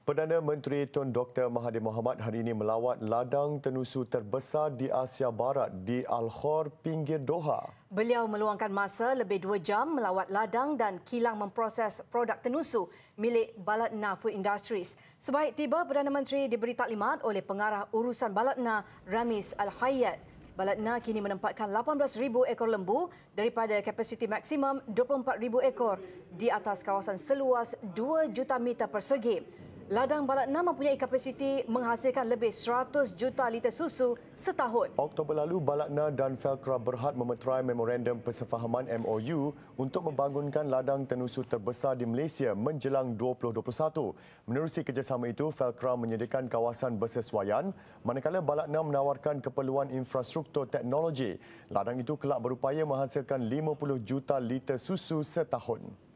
Perdana Menteri Tun Dr. Mahathir Mohamad hari ini melawat ladang tenusu terbesar di Asia Barat di Al-Khor, pinggir Doha. Beliau meluangkan masa lebih dua jam melawat ladang dan kilang memproses produk tenusu milik Balatna Food Industries. Sebaik tiba, Perdana Menteri diberi taklimat oleh pengarah urusan Balatna, Ramis Al-Hayat. Balatna kini menempatkan 18,000 ekor lembu daripada kapasiti maksimum 24,000 ekor di atas kawasan seluas 2 juta meter persegi. Ladang Balat Nam mempunyai kapasiti menghasilkan lebih 100 juta liter susu setahun. Oktober lalu, Balatna dan Felkra Berhad memeterai memorandum persefahaman MOU untuk membangunkan ladang tenusu terbesar di Malaysia menjelang 2021. Menerusi kerjasama itu, Felkra menyediakan kawasan bersesuaian manakala Balatna menawarkan keperluan infrastruktur teknologi. Ladang itu kelak berupaya menghasilkan 50 juta liter susu setahun.